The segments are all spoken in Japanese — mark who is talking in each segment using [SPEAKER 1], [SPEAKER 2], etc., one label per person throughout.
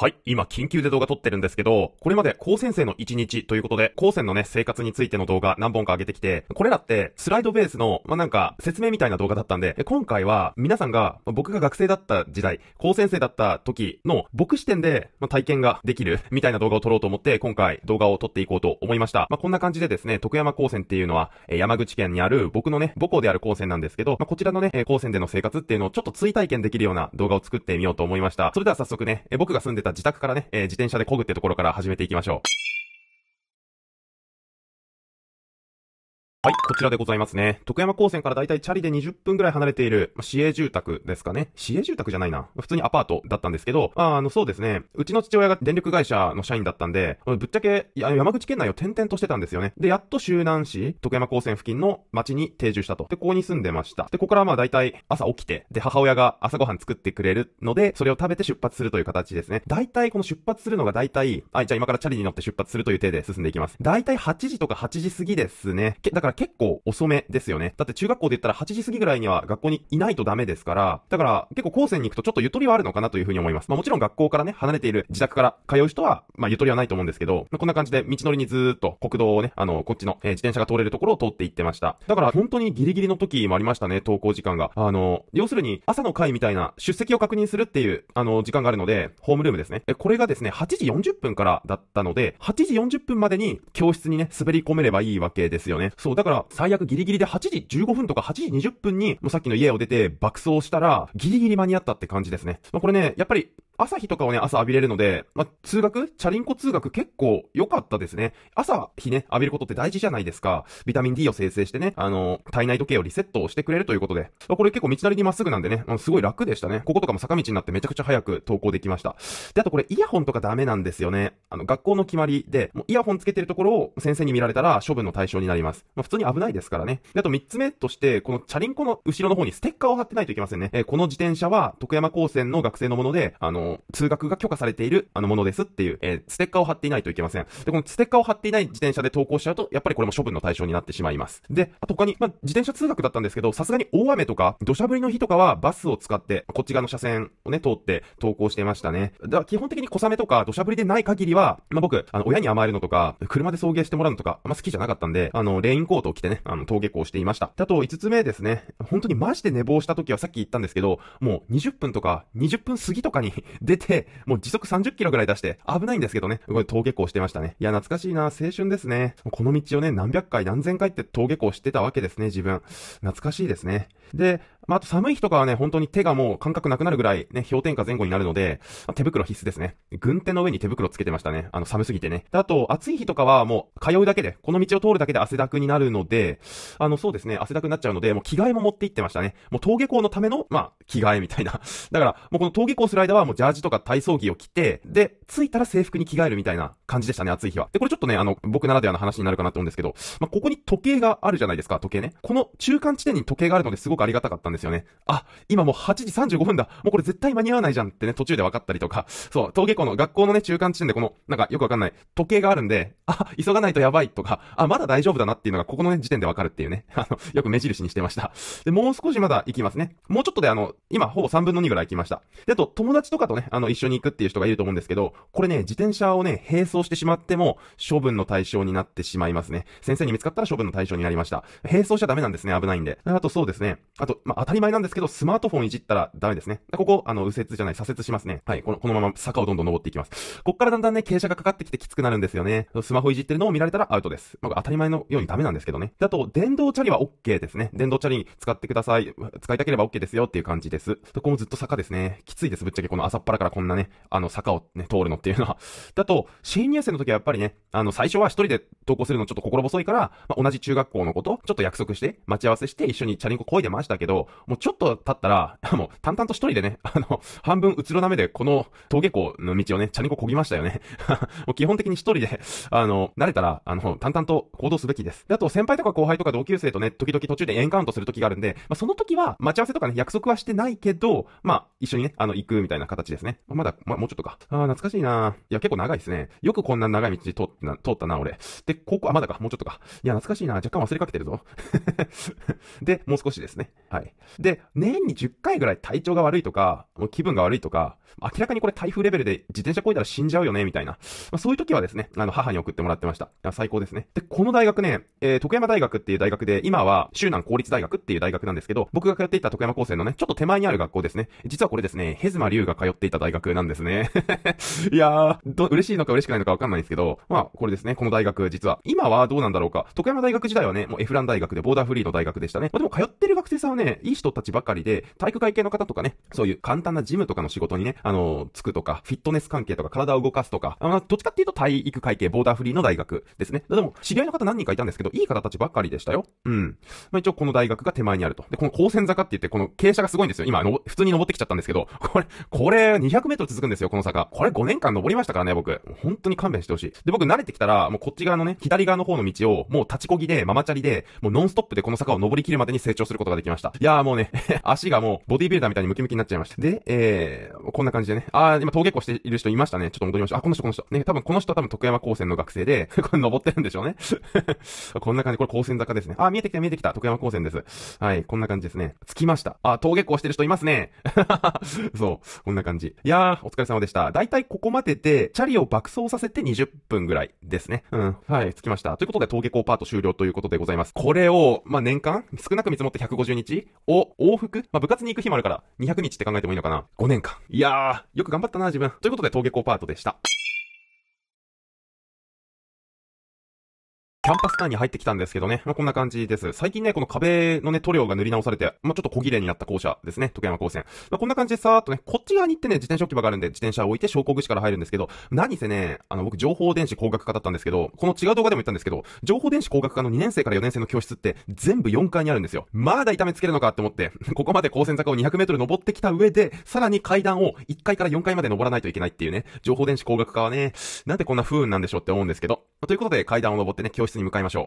[SPEAKER 1] はい。今、緊急で動画撮ってるんですけど、これまで、高専生の1日ということで、高専のね、生活についての動画何本か上げてきて、これらって、スライドベースの、まあ、なんか、説明みたいな動画だったんで、今回は、皆さんが、僕が学生だった時代、高専生だった時の、僕視点で、まあ、体験ができる、みたいな動画を撮ろうと思って、今回、動画を撮っていこうと思いました。まあ、こんな感じでですね、徳山高専っていうのは、山口県にある、僕のね、母校である高専なんですけど、まあ、こちらのね、高専での生活っていうのをちょっと追体験できるような動画を作ってみようと思いました。それでは早速ね、僕が住んでたた自宅からね、えー、自転車で漕ぐってところから始めていきましょう。はい、こちらでございますね。徳山高専からだいたいチャリで20分ぐらい離れている、まあ、市営住宅ですかね。市営住宅じゃないな。普通にアパートだったんですけど、ああの、そうですね。うちの父親が電力会社の社員だったんで、ぶっちゃけ、山口県内を転々としてたんですよね。で、やっと周南市、徳山高専付近の町に定住したと。で、ここに住んでました。で、ここからまあだいたい朝起きて、で、母親が朝ごはん作ってくれるので、それを食べて出発するという形ですね。だいたいこの出発するのがだいたい、はい、じゃあ今からチャリに乗って出発するという手で進んでいきます。だいたい8時とか8時過ぎですね。だからから結構遅めですよね。だって中学校で言ったら8時過ぎぐらいには学校にいないとダメですから、だから結構高専に行くとちょっとゆとりはあるのかなというふうに思います。まあもちろん学校からね、離れている自宅から通う人は、まあゆとりはないと思うんですけど、まあ、こんな感じで道のりにずっと国道をね、あの、こっちの、えー、自転車が通れるところを通って行ってました。だから本当にギリギリの時もありましたね、登校時間が。あの、要するに朝の会みたいな出席を確認するっていう、あの、時間があるので、ホームルームですね。え、これがですね、8時40分からだったので、8時40分までに教室にね、滑り込めればいいわけですよね。そう、だから、最悪ギリギリで8時15分とか8時20分に、もうさっきの家を出て爆走したら、ギリギリ間に合ったって感じですね。まあ、これね、やっぱり、朝日とかをね、朝浴びれるので、まあ、通学チャリンコ通学結構良かったですね。朝日ね、浴びることって大事じゃないですか。ビタミン D を生成してね、あの、体内時計をリセットをしてくれるということで、これ結構道なりにまっすぐなんでね、あのすごい楽でしたね。こことかも坂道になってめちゃくちゃ早く投稿できました。で、あとこれイヤホンとかダメなんですよね。あの、学校の決まりで、もうイヤホンつけてるところを先生に見られたら処分の対象になります。まあ、普通に危ないですからね。で、あと3つ目として、このチャリンコの後ろの方にステッカーを貼ってないといけませんね。えー、この自転車は徳山高専の学生のもので、あの、通学が許可されている、あの、ものですっていう、えー、ステッカーを貼っていないといけません。で、このステッカーを貼っていない自転車で投稿しちゃうと、やっぱりこれも処分の対象になってしまいます。で、あと他に、まあ、自転車通学だったんですけど、さすがに大雨とか、土砂降りの日とかは、バスを使って、こっち側の車線をね、通って投稿してましたね。だから基本的に小雨とか、土砂降りでない限りは、まあ、僕、あの、親に甘えるのとか、車で送迎してもらうのとか、あんま好きじゃなかったんで、あの、レインコートを着てね、あの、登下校していました。あと、5つ目ですね。本当にマジで寝坊した時はさっき言ったんですけど、もう20分とか、20分過ぎとかに出て、もう時速30キロぐらい出して、危ないんですけどね、これ登下校してましたね。いや、懐かしいな、青春ですね。この道をね、何百回何千回って登下校してたわけですね、自分。懐かしいですね。で、まあ、あと寒い日とかはね、本当に手がもう感覚なくなるぐらいね、氷点下前後になるので、まあ、手袋必須ですね。軍手の上に手袋つけてましたね。あの、寒すぎてね。で、あと、暑い日とかはもう、通うだけで、この道を通るだけで汗だくになるので、あの、そうですね、汗だくになっちゃうので、もう着替えも持って行ってましたね。もう登下校のための、まあ、着替えみたいな。だから、もうこの登下校する間はもうジャージとか体操着を着て、で、着いたら制服に着替えるみたいな感じでしたね、暑い日は。で、これちょっとね、あの、僕ならではの話になるかなと思うんですけど、まあ、ここに時計があるじゃないですか、時計ね。この中間地点に時計があるのですごくありがたかったんですですよね。あ、今もう8時35分だ。もうこれ絶対間に合わないじゃんってね、途中で分かったりとか、そう、登下校の学校のね、中間地点でこの、なんかよくわかんない、時計があるんで、あ、急がないとやばいとか、あ、まだ大丈夫だなっていうのがここのね、時点でわかるっていうね、あの、よく目印にしてました。で、もう少しまだ行きますね。もうちょっとであの、今ほぼ3分の2ぐらい行きました。で、あと、友達とかとね、あの、一緒に行くっていう人がいると思うんですけど、これね、自転車をね、並走してしまっても、処分の対象になってしまいますね。先生に見つかったら処分の対象になりました。並走しちゃダメなんですね、危ないんで。あとそうですね。あと、まあ、当たり前なんですけど、スマートフォンいじったらダメですね。ここ、あの、右折じゃない、左折しますね。はい、この、このまま坂をどんどん登っていきます。こっからだんだんね、傾斜がかかってきてきつくなるんですよね。スマホいじってるのを見られたらアウトです。まあ、当たり前のようにダメなんですけどね。であと、電動チャリは OK ですね。電動チャリ使ってください。使いたければ OK ですよっていう感じです。ここもずっと坂ですね。きついです、ぶっちゃけこの朝っぱらからこんなね、あの、坂をね、通るのっていうのは。だと、新入生の時はやっぱりね、あの、最初は一人で投稿するのちょっと心細いから、まあ、同じ中学校のこと、ちょっと約束して、待ち合わせして一緒にチャリンコ漕いでましたけど、もうちょっと経ったら、もう淡々と一人でね、あの、半分うつろな目でこの峠校の道をね、チャリコ漕ぎましたよね。もう基本的に一人で、あの、慣れたら、あの、淡々と行動すべきです。で、あと先輩とか後輩とか同級生とね、時々途中でエンカウントする時があるんで、まあ、その時は待ち合わせとかね、約束はしてないけど、まあ、一緒にね、あの、行くみたいな形ですね。まだ、まあ、もうちょっとか。ああ、懐かしいないや、結構長いですね。よくこんな長い道通ったな、通ったな、俺。で、ここ、あ、まだか、もうちょっとか。いや、懐かしいな若干忘れかけてるぞ。で、もう少しですね。はい。で、年に10回ぐらい体調が悪いとか、もう気分が悪いとか、明らかにこれ台風レベルで自転車こいだら死んじゃうよね、みたいな。まあ、そういう時はですね、あの、母に送ってもらってました。いや最高ですね。で、この大学ね、えー、徳山大学っていう大学で、今は、周南公立大学っていう大学なんですけど、僕が通っていた徳山高専のね、ちょっと手前にある学校ですね。実はこれですね、ヘズマウが通っていた大学なんですね。いやー、ど、嬉しいのか嬉しくないのかわかんないんですけど、まあ、これですね、この大学、実は。今はどうなんだろうか。徳山大学時代はね、もうエフラン大学でボーダーフリーの大学でしたね。まあ、でも通ってる学生さんはね、いい人たちばかりで、体育会系の方とかね、そういう簡単なジムとかの仕事にね、あの、つくとか、フィットネス関係とか、体を動かすとか、あの、どっちかっていうと体育会系、ボーダーフリーの大学ですね。でも、知り合いの方何人かいたんですけど、いい方たちばっかりでしたよ。うん。まあ、一応この大学が手前にあると。で、この高専坂って言って、この傾斜がすごいんですよ。今、の、普通に登ってきちゃったんですけど、これ、これ、200メートル続くんですよ、この坂。これ5年間登りましたからね、僕。本当に勘弁してほしい。で、僕慣れてきたら、もうこっち側のね、左側の方の道を、もう立ちこぎで、ママチャリで、もうノンストップでこの坂を登りきるまでに成長することができました。いやああ、もうね、足がもう、ボディビルダーみたいにムキムキになっちゃいました。で、えー、こんな感じでね。ああ、今、登下校している人いましたね。ちょっと戻りましょう。あ、この人、この人。ね、多分この人は多分徳山高専の学生で、これ登ってるんでしょうね。こんな感じ、これ高専坂ですね。あ、見えてきた、見えてきた。徳山高専です。はい、こんな感じですね。着きました。あ、登下校してる人いますね。そう、こんな感じ。いやー、お疲れ様でした。だいたいここまでで、チャリを爆走させて20分ぐらいですね。うん。はい、着きました。ということで、登下校パート終了ということでございます。これを、まあ、年間少なく見積もって150日お、往復、まあ、部活に行く日もあるから、200日って考えてもいいのかな ?5 年間。いやー、よく頑張ったな、自分。ということで、登下校パートでした。キャンパス内に入ってきたんですけどね。まあ、こんな感じです。最近ね、この壁のね、塗料が塗り直されて、まあ、ちょっと小切れになった校舎ですね。徳山高専。まあ、こんな感じでさーっとね、こっち側に行ってね、自転車置き場があるんで、自転車置いて昇降口から入るんですけど、何せね、あの、僕、情報電子工学科だったんですけど、この違う動画でも言ったんですけど、情報電子工学科の2年生から4年生の教室って、全部4階にあるんですよ。まだ痛めつけるのかって思って、ここまで高専坂を200メートル登ってきた上で、さらに階段を1階から4階まで登らないといけないっていうね、情報電子工学科はね、なんでこんな不運なんでしょうって思うんですけど、まあ、ということで階段を登ってね、教室に向かいましょう。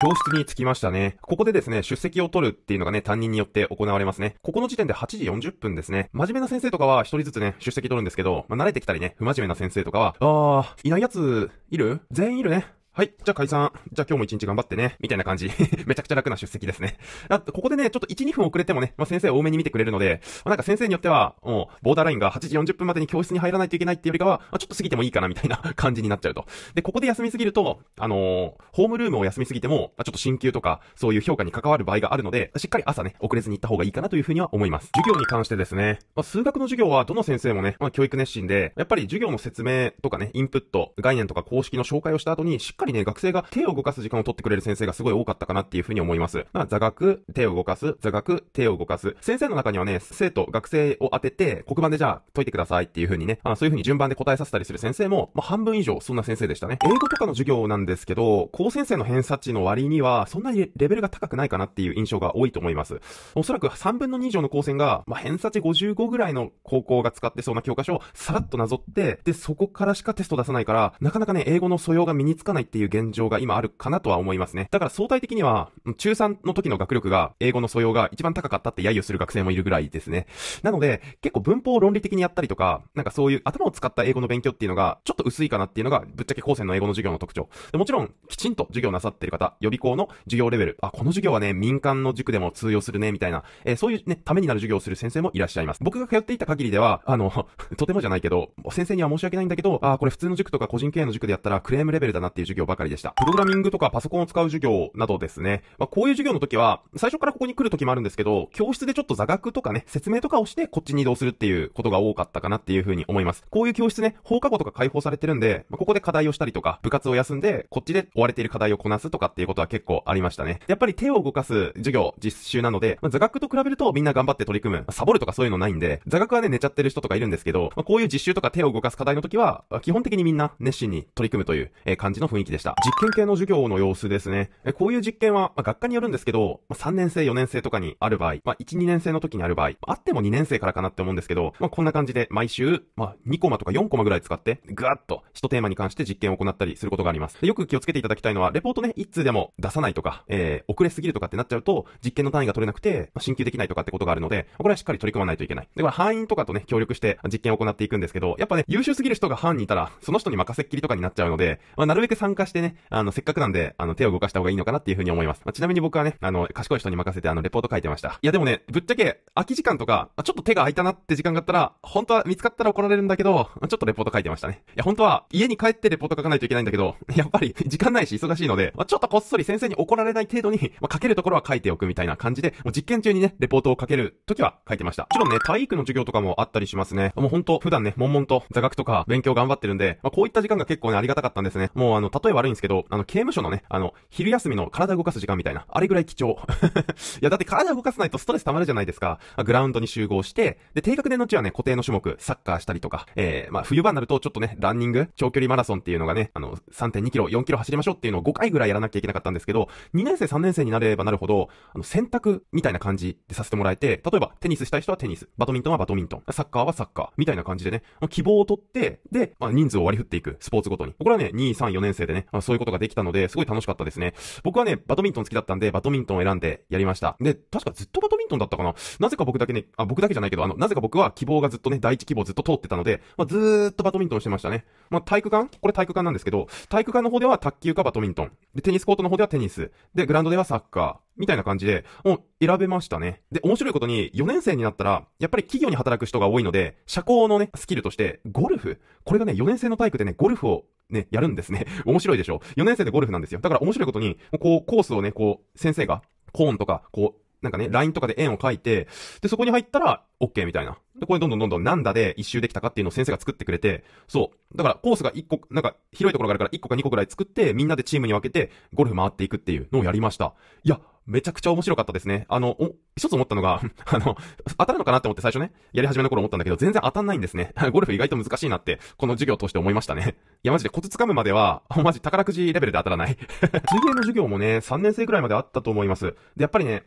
[SPEAKER 1] 教室に着きましたね。ここでですね、出席を取るっていうのがね、担任によって行われますね。ここの時点で8時40分ですね。真面目な先生とかは一人ずつね、出席取るんですけど、まあ、慣れてきたりね、不真面目な先生とかは、あー、いないやつ、いる全員いるね。はい、じゃあ解散。じゃあ今日も一日頑張ってね。みたいな感じ。めちゃくちゃ楽な出席ですね。あここでね、ちょっと1、2分遅れてもね、まあ、先生多めに見てくれるので、まあ、なんか先生によっては、もう、ボーダーラインが8時40分までに教室に入らないといけないっていうよりかは、まあ、ちょっと過ぎてもいいかなみたいな感じになっちゃうと。で、ここで休みすぎると、あのー、ホームルームを休みすぎても、まあ、ちょっと進級とか、そういう評価に関わる場合があるので、しっかり朝ね、遅れずに行った方がいいかなというふうには思います。授業に関してですね、まあ、数学の授業はどの先生もね、まあ、教育熱心で、やっぱり授業の説明とかね、インプット、概念とか公式の紹介をした後に、しっかりりね、学生が手を動かす時間を取ってくれる先生がすごい多かったかなっていうふうに思います。まあ、座学、手を動かす、座学、手を動かす。先生の中にはね、生徒、学生を当てて、黒板でじゃあ解いてくださいっていうふうにね、あそういうふうに順番で答えさせたりする先生も、まあ、半分以上、そんな先生でしたね。英語とかの授業なんですけど、高先生の偏差値の割には、そんなにレベルが高くないかなっていう印象が多いと思います。おそらく3分の2以上の高専が、まあ、偏差値55ぐらいの高校が使ってそうな教科書をさらっとなぞって、で、そこからしかテスト出さないから、なかなかね、英語の素養が身につかないってっていう現状が今あるかなとは思いますね。だから相対的には、中3の時の学力が、英語の素養が一番高かったって揶揄する学生もいるぐらいですね。なので、結構文法を論理的にやったりとか、なんかそういう頭を使った英語の勉強っていうのが、ちょっと薄いかなっていうのが、ぶっちゃけ高専の英語の授業の特徴。もちろん、きちんと授業なさってる方、予備校の授業レベル、あ、この授業はね、民間の塾でも通用するね、みたいな、えー、そういうね、ためになる授業をする先生もいらっしゃいます。僕が通っていた限りでは、あの、とてもじゃないけど、先生には申し訳ないんだけど、あ、これ普通の塾とか個人経営の塾でやったらクレームレベルだなっていう授業業ばかりでした。プログラミングとかパソコンを使う授業などですね。まあ、こういう授業の時は、最初からここに来る時もあるんですけど、教室でちょっと座学とかね、説明とかをして、こっちに移動するっていうことが多かったかなっていうふうに思います。こういう教室ね、放課後とか解放されてるんで、まあ、ここで課題をしたりとか、部活を休んで、こっちで追われている課題をこなすとかっていうことは結構ありましたね。やっぱり手を動かす授業、実習なので、まあ、座学と比べるとみんな頑張って取り組む。サボるとかそういうのないんで、座学はね、寝ちゃってる人とかいるんですけど、まあ、こういう実習とか手を動かす課題の時は、基本的にみんな熱心に取り組むという、えー、感じの雰囲気気でした。実験系の授業の様子ですね。えこういう実験は、まあ、学科によるんですけど、まあ、3年生、4年生とかにある場合、まあ、1、2年生の時にある場合、あっても2年生からかなって思うんですけど、まあ、こんな感じで毎週、ま2コマとか4コマぐらい使って、ぐわっと1テーマに関して実験を行ったりすることがあります。よく気をつけていただきたいのは、レポートね、1通でも出さないとか、えー、遅れすぎるとかってなっちゃうと、実験の単位が取れなくて、ま進級できないとかってことがあるので、これはしっかり取り組まないといけない。で、これ範囲とかとね、協力して実験を行っていくんですけど、やっぱね、優秀すぎる人が班にいたら、その人に任せっきりとかになっちゃうので、まなるべく参加化してね、あの、せっかくなんで、あの、手を動かした方がいいのかなっていうふうに思います。まあ、ちなみに僕はね、あの、賢い人に任せて、あの、レポート書いてました。いや、でもね、ぶっちゃけ、空き時間とか、ちょっと手が空いたなって時間があったら、本当は見つかったら怒られるんだけど、ちょっとレポート書いてましたね。いや、本当は、家に帰ってレポート書かないといけないんだけど、やっぱり、時間ないし忙しいので、まあ、ちょっとこっそり先生に怒られない程度に、まあ、書けるところは書いておくみたいな感じで、もう実験中にね、レポートを書ける時は書いてました。もちろんね、体育の授業とかもあったりしますね。もう本当普段ね、悶々と座学とか勉強頑張ってるんで、まあ、こういった時間が結構ね、ありがたかったんですね。もうあの、例え悪いんですけど、あの、刑務所のね、あの、昼休みの体動かす時間みたいな、あれぐらい貴重。いや、だって体動かさないとストレス溜まるじゃないですか。グラウンドに集合して、で、定格年のうちはね、固定の種目、サッカーしたりとか、えー、まあ、冬場になるとちょっとね、ランニング、長距離マラソンっていうのがね、あの、3.2キロ、4キロ走りましょうっていうのを5回ぐらいやらなきゃいけなかったんですけど、2年生、3年生になればなるほど、あの、選択みたいな感じでさせてもらえて、例えば、テニスしたい人はテニス、バドミントンはバドミントン、サッカーはサッカー、みたいな感じでね、希望を取って、で、まあ、人数を割り振っていく、スポーツごとに。これはね、2、3、4年生でね、ね、まあ、そういうことができたので、すごい楽しかったですね。僕はね、バドミントン好きだったんで、バドミントンを選んでやりました。で、確かずっとバドミントンだったかななぜか僕だけね、あ、僕だけじゃないけど、あの、なぜか僕は希望がずっとね、第一希望ずっと通ってたので、まあ、ずーっとバドミントンしてましたね。まあ、体育館これ体育館なんですけど、体育館の方では卓球かバドミントン。で、テニスコートの方ではテニス。で、グラウンドではサッカー。みたいな感じで、もう選べましたね。で、面白いことに、4年生になったら、やっぱり企業に働く人が多いので、社交のね、スキルとして、ゴルフ。これがね、4年生の体育でね、ゴルフをね、やるんですね。面白いでしょ ?4 年生でゴルフなんですよ。だから面白いことに、こう、コースをね、こう、先生が、コーンとか、こう、なんかね、ラインとかで円を書いて、で、そこに入ったら、OK みたいな。で、これどんどんどんどんなんだで一周できたかっていうのを先生が作ってくれて、そう。だからコースが1個、なんか広いところがあるから1個か2個くらい作って、みんなでチームに分けて、ゴルフ回っていくっていうのをやりました。いや、めちゃくちゃ面白かったですね。あの、お、一つ思ったのが あの、当たるのかなって思って最初ね、やり始めの頃思ったんだけど、全然当たんないんですね。ゴルフ意外と難しいなって、この授業を通して思いましたね。いや、マジでコツつかむまでは、マジ宝くじレベルで当たらない。水泳の授業もね、3年生くらいまであったと思います。で、やっぱりね、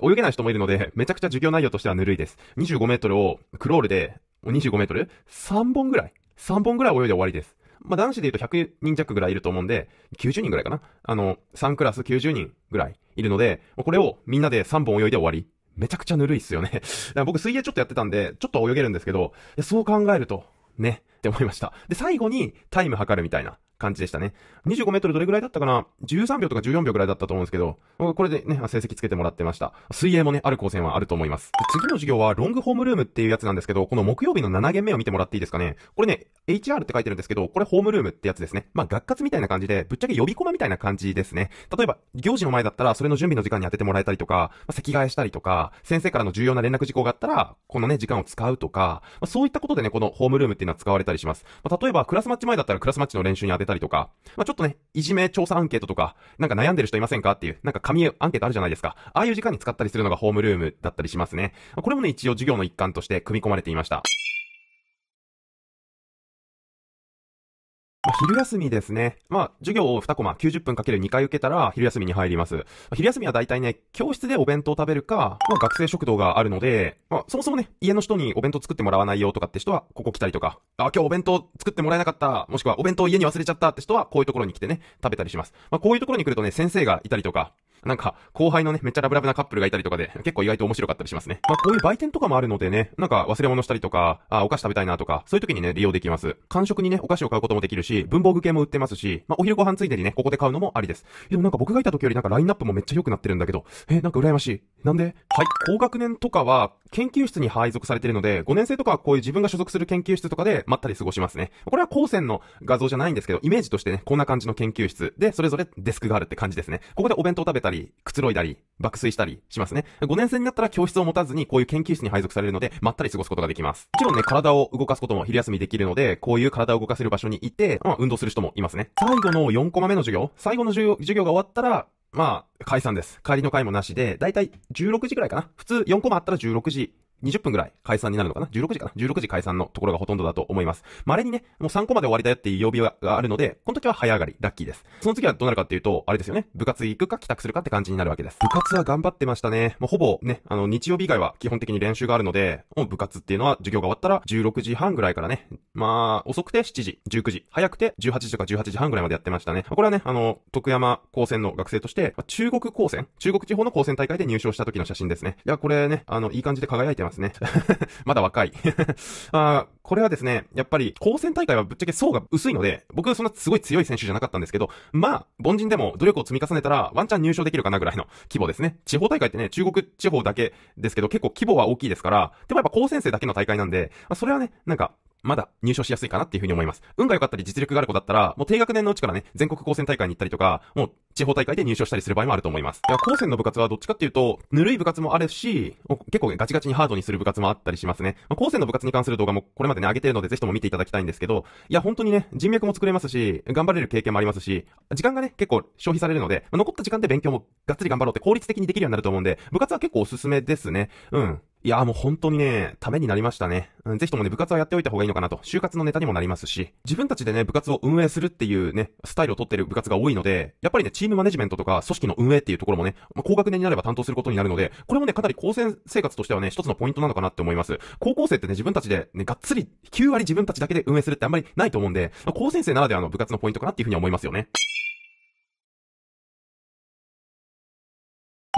[SPEAKER 1] 泳げない人もいるので、めちゃくちゃ授業内容としてはぬるいです。25メートルを、クロールで、25メートル ?3 本ぐらい ?3 本ぐらい泳いで終わりです。まあ、男子で言うと100人弱ぐらいいると思うんで、90人ぐらいかなあの、3クラス90人ぐらいいるので、これをみんなで3本泳いで終わり。めちゃくちゃぬるいっすよね。僕水泳ちょっとやってたんで、ちょっと泳げるんですけど、そう考えると、ね、って思いました。で、最後にタイム測るみたいな。感じでしたね。25メートルどれぐらいだったかな ?13 秒とか14秒ぐらいだったと思うんですけど、これでね、成績つけてもらってました。水泳もね、ある光線はあると思います。次の授業は、ロングホームルームっていうやつなんですけど、この木曜日の7限目を見てもらっていいですかね。これね、HR って書いてるんですけど、これホームルームってやつですね。まあ、学活みたいな感じで、ぶっちゃけ呼びまみたいな感じですね。例えば、行事の前だったら、それの準備の時間に当ててもらえたりとか、まあ、席替えしたりとか、先生からの重要な連絡事項があったら、このね、時間を使うとか、まあ、そういったことでね、このホームルームっていうのは使われたりします。まあ、例えば、クラスマッチ前だったらクラスマッチの練習に当てたりとか、まあ、ちょっとね、いじめ調査アンケートとか、なんか悩んでる人いませんかっていう、なんか紙アンケートあるじゃないですか。ああいう時間に使ったりするのがホームルームだったりしますね。これもね、一応授業の一環として組み込まれていました。昼休みですね。まあ、授業を2コマ、90分かける2回受けたら、昼休みに入ります。昼休みは大体ね、教室でお弁当を食べるか、まあ、学生食堂があるので、まあ、そもそもね、家の人にお弁当作ってもらわないよとかって人は、ここ来たりとか、あ、今日お弁当作ってもらえなかった、もしくはお弁当家に忘れちゃったって人は、こういうところに来てね、食べたりします。まあ、こういうところに来るとね、先生がいたりとか、なんか、後輩のね、めっちゃラブラブなカップルがいたりとかで、結構意外と面白かったりしますね。まあ、こういう売店とかもあるのでね、なんか忘れ物したりとか、あ、お菓子食べたいなとか、そういう時にね、利用できます。間食にね、お菓子を買うこともできるし、文房具系も売ってますし、まあ、お昼ご飯ついでにね、ここで買うのもありです。でもなんか僕がいた時よりなんかラインナップもめっちゃ良くなってるんだけど、えなんか羨ましい。なんではい、高学年とかは、研究室に配属されているので、5年生とかはこういう自分が所属する研究室とかでまったり過ごしますね。これは高専の画像じゃないんですけど、イメージとしてね、こんな感じの研究室で、それぞれデスクがあるって感じですね。ここでお弁当食べたり、くつろいだり、爆睡したりしますね。5年生になったら教室を持たずに、こういう研究室に配属されるので、まったり過ごすことができます。もちろんね、体を動かすことも昼休みできるので、こういう体を動かせる場所にいて、ま運動する人もいますね。最後の4コマ目の授業、最後の授業が終わったら、まあ、解散です。帰りの会もなしで、だいたい16時くらいかな。普通4コマあったら16時20分ぐらい解散になるのかな ?16 時かな ?16 時解散のところがほとんどだと思います。稀にね、もう3個まで終わりだよっていう曜日があるので、この時は早上がり、ラッキーです。その次はどうなるかっていうと、あれですよね。部活行くか帰宅するかって感じになるわけです。部活は頑張ってましたね。もうほぼね、あの、日曜日以外は基本的に練習があるので、もう部活っていうのは授業が終わったら16時半ぐらいからね、まあ、遅くて7時、19時、早くて18時とか18時半ぐらいまでやってましたね。これはね、あの、徳山高専の学生として、中国高専中国地方の高専大会で入賞した時の写真ですね。いや、これね、あの、いい感じで輝いてますね。まだ若い あ。これはですね、やっぱり、高専大会はぶっちゃけ層が薄いので、僕はそんなすごい強い選手じゃなかったんですけど、まあ、凡人でも努力を積み重ねたら、ワンチャン入賞できるかなぐらいの規模ですね。地方大会ってね、中国地方だけですけど、結構規模は大きいですから、でもやっぱ高専生だけの大会なんで、まあ、それはね、なんか、まだ入賞しやすいかなっていうふうに思います。運が良かったり実力がある子だったら、もう低学年のうちからね、全国高専大会に行ったりとか、もう地方大会で入賞したりする場合もあると思います。いや、高専の部活はどっちかっていうと、ぬるい部活もあるし、結構ガチガチにハードにする部活もあったりしますね。まあ、高専の部活に関する動画もこれまでね、上げてるので、ぜひとも見ていただきたいんですけど、いや、本当にね、人脈も作れますし、頑張れる経験もありますし、時間がね、結構消費されるので、まあ、残った時間で勉強もがっつり頑張ろうって効率的にできるようになると思うんで、部活は結構おすすめですね。うん。いやーもう本当にね、ためになりましたね。うん、ぜひともね、部活はやっておいた方がいいのかなと。就活のネタにもなりますし、自分たちでね、部活を運営するっていうね、スタイルを取ってる部活が多いので、やっぱりね、チームマネジメントとか、組織の運営っていうところもね、まあ、高学年になれば担当することになるので、これもね、かなり高専生活としてはね、一つのポイントなのかなって思います。高校生ってね、自分たちでね、がっつり、9割自分たちだけで運営するってあんまりないと思うんで、まあ、高専生ならではの部活のポイントかなっていうふうに思いますよね。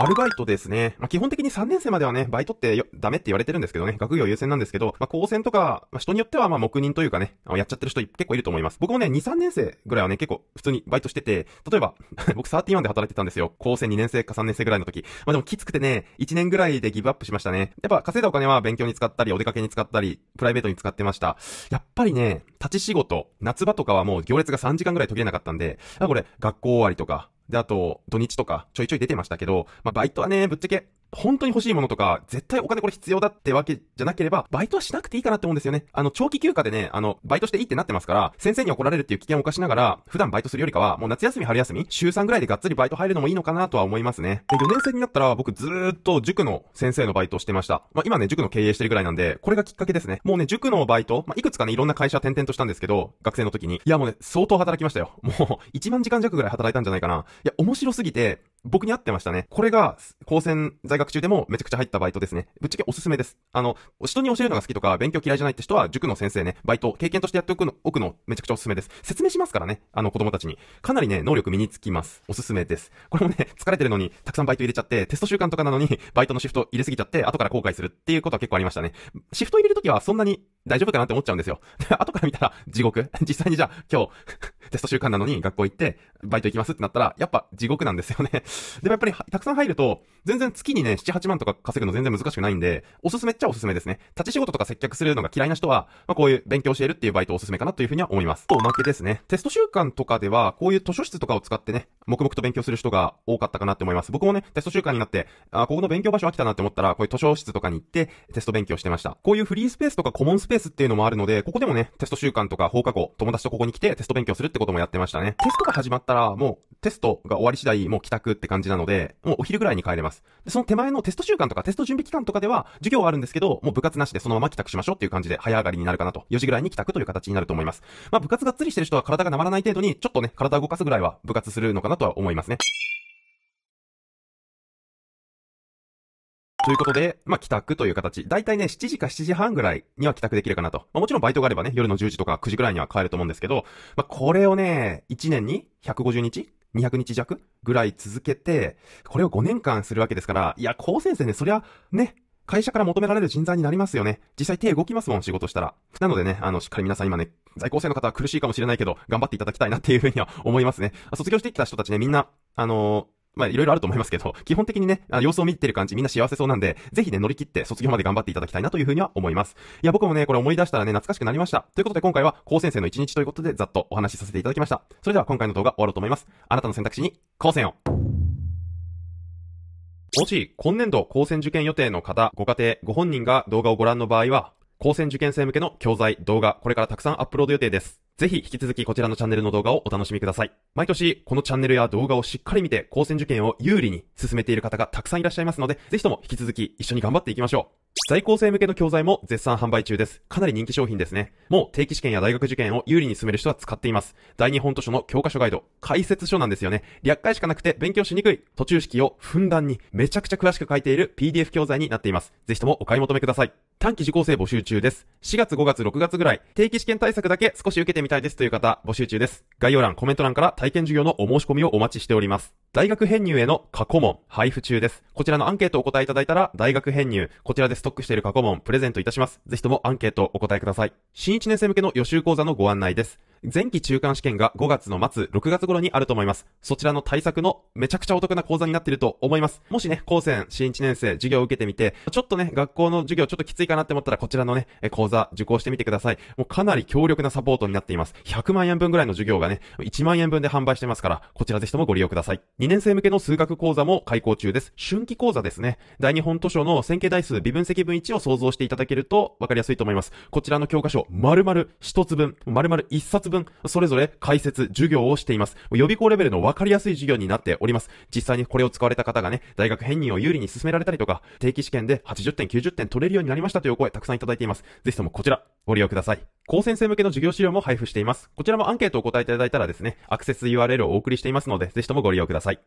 [SPEAKER 1] アルバイトですね。まあ、基本的に3年生まではね、バイトってダメって言われてるんですけどね、学業優先なんですけど、まあ、高専とか、まあ、人によっては、ま、黙認というかね、やっちゃってる人結構いると思います。僕もね、2、3年生ぐらいはね、結構普通にバイトしてて、例えば、僕31で働いてたんですよ。高専2年生か3年生ぐらいの時。まあ、でもきつくてね、1年ぐらいでギブアップしましたね。やっぱ稼いだお金は勉強に使ったり、お出かけに使ったり、プライベートに使ってました。やっぱりね、立ち仕事、夏場とかはもう行列が3時間ぐらい途切れなかったんで、あ、これ、学校終わりとか、で、あと、土日とかちょいちょい出てましたけど、まあ、バイトはね、ぶっちゃけ本当に欲しいものとか、絶対お金これ必要だってわけじゃなければ、バイトはしなくていいかなって思うんですよね。あの、長期休暇でね、あの、バイトしていいってなってますから、先生に怒られるっていう危険を犯しながら、普段バイトするよりかは、もう夏休み、春休み、週3ぐらいでがっつりバイト入るのもいいのかなとは思いますね。で、4年生になったら、僕ずーっと塾の先生のバイトをしてました。まあ、今ね、塾の経営してるぐらいなんで、これがきっかけですね。もうね、塾のバイト、まあ、いくつかね、いろんな会社転々としたんですけど、学生の時に。いや、もうね、相当働きましたよ。もう、1万時間弱ぐらい働いたんじゃないかな。いや、面白すぎて、僕に合ってましたね。これが、高専在学中でもめちゃくちゃ入ったバイトですね。ぶっちゃけおすすめです。あの、人に教えるのが好きとか、勉強嫌いじゃないって人は、塾の先生ね、バイト、経験としてやっておくの、おくの、めちゃくちゃおすすめです。説明しますからね、あの子供たちに。かなりね、能力身につきます。おすすめです。これもね、疲れてるのに、たくさんバイト入れちゃって、テスト習慣とかなのに、バイトのシフト入れすぎちゃって、後から後悔するっていうことは結構ありましたね。シフト入れるときはそんなに大丈夫かなって思っちゃうんですよ。後から見たら、地獄。実際にじゃあ、今日、テスト習慣なのに学校行って、バイト行きますってなったら、やっぱ地獄なんですよね。でもやっぱりたくさん入ると、全然月にね、7、8万とか稼ぐの全然難しくないんで、おすすめっちゃおすすめですね。立ち仕事とか接客するのが嫌いな人は、まあ、こういう勉強教えるっていうバイトおすすめかなというふうには思います。おまけですね。テスト週間とかでは、こういう図書室とかを使ってね、黙々と勉強する人が多かったかなって思います。僕もね、テスト週間になって、あ、ここの勉強場所飽きたなって思ったら、こういう図書室とかに行って、テスト勉強してました。こういうフリースペースとかコモンスペースっていうのもあるので、ここでもね、テスト週間とか放課後、友達とここに来てテスト勉強するってこともやってましたね。テストが始まったら、もうテストが終わり次第、もう帰宅って感じなので、もうお昼ぐらいに帰れます。で、その手前のテスト週間とかテスト準備期間とかでは、授業はあるんですけど、もう部活なしでそのまま帰宅しましょうっていう感じで、早上がりになるかなと、4時ぐらいに帰宅という形になると思います。まあ、部活がっつりしてる人は体がなまらない程度に、ちょっとね、体を動かすぐらいは部活するのかなとは思いますね。ということで、まあ、帰宅という形。だいたいね、7時か7時半ぐらいには帰宅できるかなと。まあ、もちろんバイトがあればね、夜の10時とか9時ぐらいには帰ると思うんですけど、まあ、これをね、1年に150日200日弱ぐらい続けて、これを5年間するわけですから、いや、高先生ね、そりゃ、ね、会社から求められる人材になりますよね。実際手動きますもん、仕事したら。なのでね、あの、しっかり皆さん今ね、在校生の方は苦しいかもしれないけど、頑張っていただきたいなっていうふうには思いますね。卒業してきた人たちね、みんな、あのーまあ、いろいろあると思いますけど、基本的にね、あ様子を見てる感じ、みんな幸せそうなんで、ぜひね、乗り切って卒業まで頑張っていただきたいなというふうには思います。いや、僕もね、これ思い出したらね、懐かしくなりました。ということで今回は、高専生の一日ということで、ざっとお話しさせていただきました。それでは今回の動画終わろうと思います。あなたの選択肢に、高専をもし、今年度高専受験予定の方、ご家庭、ご本人が動画をご覧の場合は、高専受験生向けの教材、動画、これからたくさんアップロード予定です。ぜひ引き続きこちらのチャンネルの動画をお楽しみください。毎年、このチャンネルや動画をしっかり見て、高専受験を有利に進めている方がたくさんいらっしゃいますので、ぜひとも引き続き一緒に頑張っていきましょう。在校生向けの教材も絶賛販売中です。かなり人気商品ですね。もう定期試験や大学受験を有利に進める人は使っています。大日本図書の教科書ガイド、解説書なんですよね。略解しかなくて勉強しにくい、途中式をふんだんにめちゃくちゃ詳しく書いている PDF 教材になっています。ぜひともお買い求めください。短期受講生募集中です。4月5月6月ぐらい、定期試験対策だけ少し受けてみたいですという方、募集中です。概要欄、コメント欄から体験授業のお申し込みをお待ちしております。大学編入への過去問、配布中です。こちらのアンケートをお答えいただいたら、大学編入、こちらでストックしている過去問、プレゼントいたします。ぜひともアンケートをお答えください。新1年生向けの予習講座のご案内です。前期中間試験が5月の末、6月頃にあると思います。そちらの対策のめちゃくちゃお得な講座になっていると思います。もしね、高専新1年生授業を受けてみて、ちょっとね、学校の授業ちょっときついかなって思ったらこちらのね、講座受講してみてください。もうかなり強力なサポートになっています。100万円分ぐらいの授業がね、1万円分で販売してますから、こちらぜひともご利用ください。2年生向けの数学講座も開講中です。春季講座ですね。大日本図書の線形代数微分積分1を想像していただけると分かりやすいと思います。こちらの教科書、丸々1つ分、丸々1冊冊分、それぞれ解説、授業をしています。予備校レベルの分かりやすい授業になっております。実際にこれを使われた方がね、大学編入を有利に進められたりとか、定期試験で80点、90点取れるようになりましたという声たくさんいただいています。ぜひともこちら、ご利用ください。高先生向けの授業資料も配布しています。こちらもアンケートをお答えいただいたらですね、アクセス URL をお送りしていますので、ぜひともご利用ください。